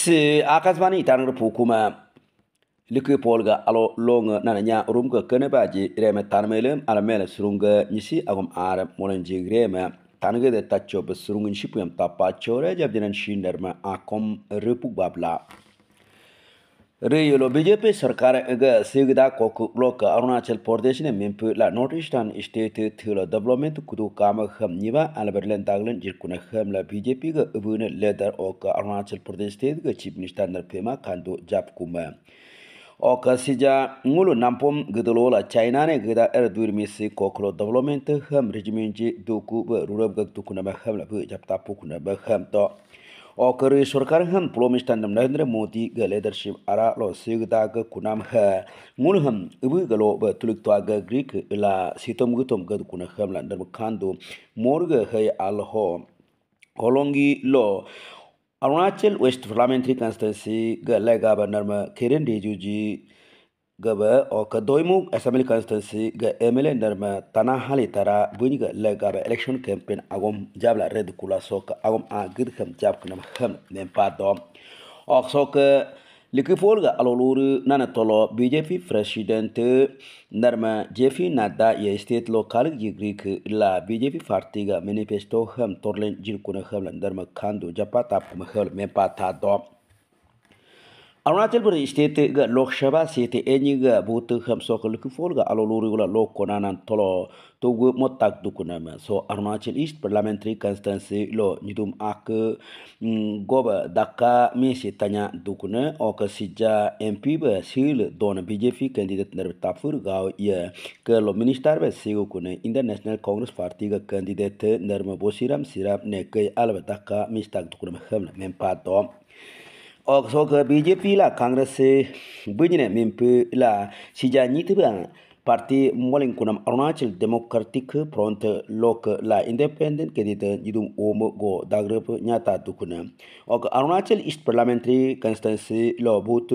Si akasmani tanigr pukuma liki polga alo longa nananya nya rumka kene baji reme tanmelem almela surunga nyisi agum are molen jing reme tanige de tacho besurungin yam tapa chore shinder ma akom repuk babla रेयलो BJP सरकार ग सेगदा कोक block Arunachal Pradesh ने मेंपु ला north eastern state थुलो development कुदु काम खम निवा अलबर लन तागलन जिकुन खम ला बीजेपी ग अबुन लेदर ओक अरुणाचल प्रदेश स्टेट ग चीफ मिनिस्टर न पेमा कांदो जाप कुमा ओक सिजा मुलु नंपोम गदलो ला चाइना ने गदा एर दुर मिस कोकलो डेवलपमेंट खम रेजिमेंट जि दुकु ब रुरब ग दुकु न मा खम ला ब जाप ता पुकु ब खम तो Okeri sorkar han plomistan nam Narendra Modi ga leadership ara lo sigda ga kunam ha ngun ham ibu ga lo ba tulik to ga Greek la sitom gu tom ga kuna ham la dar khandu morga hay al ho holongi lo Arunachal west parliamentary constituency गला governor में Kiren Rijiju ji gaba oka doimu assembly constituency ga emele narma tana hali tara buniga la gaba election campaign agom jabla red kula soka agom a gidkam jabknam ham nem dom, ok soka liki folga aloluru nana tolo bjp president narma jefi nada ye state local jigrik la bjp party ga manifesto ham torlen jirkuna la narma kando japata ham mem pata do arunachal pradesh tete ga lok sabha sete enyi ga bote kham sokol ku fol ga alo lori gula lok konanan tolo to go motak dukunama so arunachal east parliamentary constituency lo nidum ak mm, goba dakka me se tanya dukuna o ka sija mp ba sil don bjp candidate nar tafur ga ya ke lo minister ba se go kuna international congress party ga candidate ma bosiram sirap ne kai alba dakka mistak dukunama kham mem pa ke bjp la kãngrs bõe mempe la sija yĩtbã parti molin kunam arunachal democratic front lok la independent kedita jidum om go dagrep nyata dukuna ok arunachal east parliamentary constituency lo but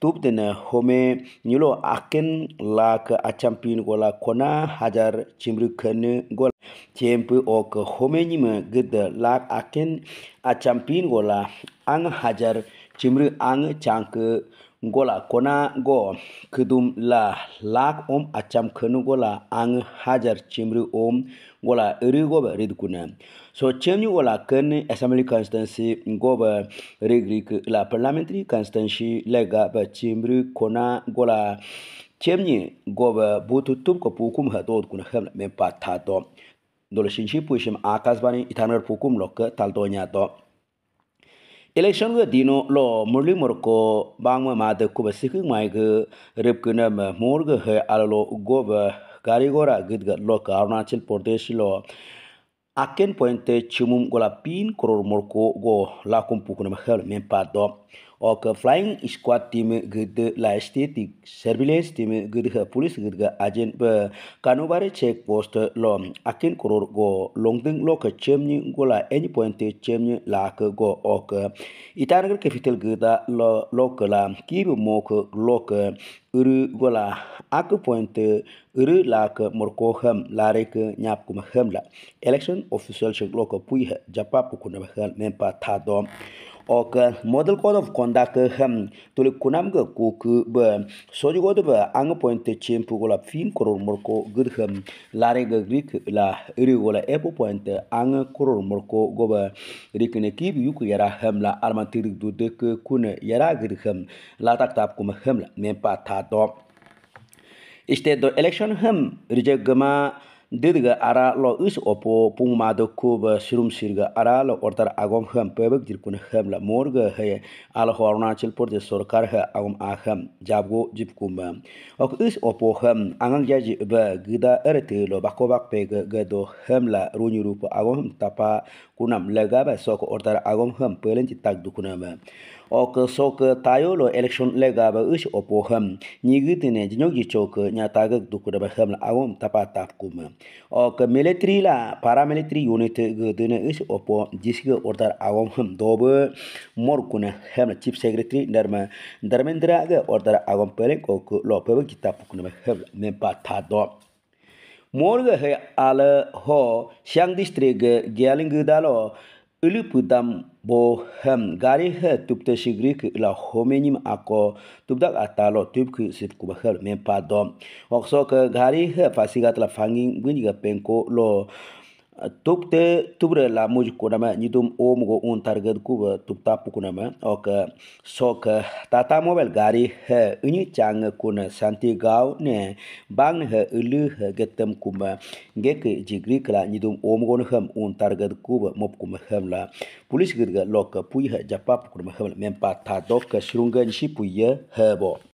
tup den home nyulo aken lak a champion gola kona hajar chimri khan gola chemp oke home nyima ged lak aken a champion gola ang hajar chimri ang chang ke gola kona go kudum la lak om acham khnu gola ang hajar chimri om gola ri go ba rid kuna so chemni gola ken assembly constancy go ba regri la parliamentary constancy lega ba chimri kona gola chemni go ba butu tum ko pukum ha dod kuna khamla me pa tha do dol shin pushim akasbani itanar pukum lok tal do nya do election ga dino lo murli mor bangwa bang ma de ku ba rep ke na he alo go ba gari go ra git ga lo ka arunachal lo aken point chimum gola pin kror mor go la kum pu ku na me pa oka flying squad team gede laestetik surveillance team gede polis gede agent be kanubare check post lo akin kuror go longding lo ke chemni gola any pointe chemni la ke go oka itar ke fitel gede lo lo ke la kib mo ke lo ke uru gola aku point uru la ke morko ham la re ke nyap kum ham la election official check lo ke pui japa pukuna hal mempa tadom oka model code of conduct ham tuli kunam ga ku ku ba soji godo ba ang point te chem pu gola fin koror morko gud ham lare ga grik la ri gola e point ang koror morko goba rik ne kib yu ku yara ham la armantirik du de kun yara gud ham la tak tap kum ham la mem pa tha do state दो election हम reserve गमा ᱫᱮᱫᱜ ᱟᱨᱟ ᱞᱚ ᱤᱥ ᱚᱯᱚ ᱯᱩᱝᱢᱟ ᱫᱚ ᱠᱩᱵ ᱥᱤᱨᱩᱢ ᱥᱤᱨᱜ ᱟᱨᱟ ᱞᱚ ᱚᱨᱛᱟᱨ ᱟᱜᱚᱢ ᱦᱟᱢ ᱯᱮᱵᱚᱜ ᱡᱤᱨᱠᱩᱱ ᱦᱟᱢᱞᱟ ᱢᱚᱨᱜ ᱦᱮ ᱟᱞ ᱦᱚᱨᱱᱟ ᱪᱤᱞᱯᱚᱨ ᱡᱮ ᱥᱚᱨᱠᱟᱨ ᱦᱟ ᱟᱜᱚᱢ ᱟᱦᱟᱢ ᱡᱟᱵᱜᱚ ᱡᱤᱯᱠᱩᱢ ᱚᱠ ᱤᱥ ᱚᱯᱚ ᱦᱟᱢ ᱟᱝᱟᱝ ᱡᱟᱡᱤ ᱵᱟ ᱜᱤᱫᱟ ᱟᱨᱛᱮ ᱞᱚ ᱵᱟᱠᱚᱵᱟᱠ ᱯᱮᱜ ᱜᱟᱫᱚ ᱦᱟᱢᱞᱟ ᱨᱩᱱᱤ ᱨᱩᱯ ᱟᱜᱚᱢ ᱛᱟᱯᱟ ᱠᱩᱱᱟᱢ ᱞᱟᱜᱟᱵᱟ ᱥᱚᱠ ᱚᱨᱛᱟᱨ ᱟᱜᱚᱢ oka soka tayo lo election lega ba ush opo ham nigi tine jinyo gi choka nya taga dukura ba ham awum tapa tap kuma oka military la paramilitary unit ge dine ush opo jisga order awum ham dobe mor kuna ham chief secretary dharma dharmendra ge order awum pele ko lo pe gi tap kuna ba ham ne pa ta do morga he ala ho siang distrik ge galing dalo Ulu pudam bo hem gari he tupte shigri ki la homenim ako tupdak atalo tup ki sip kuba hel men pa okso ke gari he fasigat la fanging gwin penko lo Tuk tubre la muj kunama nidum omgo un target kuba tukta pukunama ok sok tata mobil gari he ini chang kun santi gau ne bang he ulu getem kuma gek jigri kla nidum omgo ham un target kuba mop kuma hem la police girga lok pui he japa pukunama la mem pa ta dok shrungan shi pui he bo